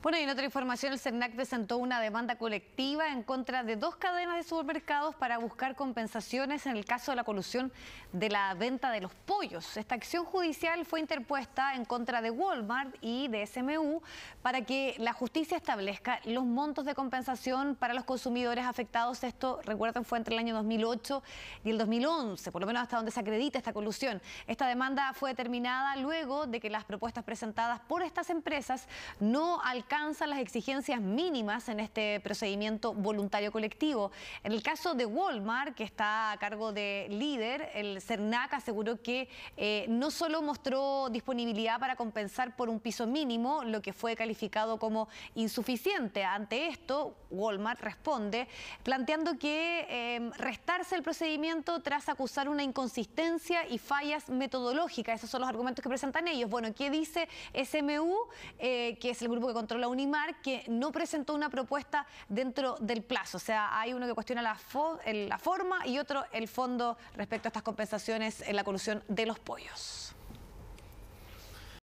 Bueno, y en otra información, el CERNAC presentó una demanda colectiva en contra de dos cadenas de supermercados para buscar compensaciones en el caso de la colusión de la venta de los pollos. Esta acción judicial fue interpuesta en contra de Walmart y de SMU para que la justicia establezca los montos de compensación para los consumidores afectados. Esto, recuerden, fue entre el año 2008 y el 2011, por lo menos hasta donde se acredita esta colusión. Esta demanda fue determinada luego de que las propuestas presentadas por estas empresas no las exigencias mínimas en este procedimiento voluntario colectivo. En el caso de Walmart, que está a cargo de líder, el CERNAC aseguró que eh, no solo mostró disponibilidad para compensar por un piso mínimo, lo que fue calificado como insuficiente. Ante esto, Walmart responde planteando que em, restarse el procedimiento tras acusar una inconsistencia y fallas metodológicas. Esos son los argumentos que presentan ellos. Bueno, ¿qué dice SMU, eh, que es el grupo que controla la Unimar que no presentó una propuesta dentro del plazo. O sea, hay uno que cuestiona la, la forma y otro el fondo respecto a estas compensaciones en la colusión de los pollos.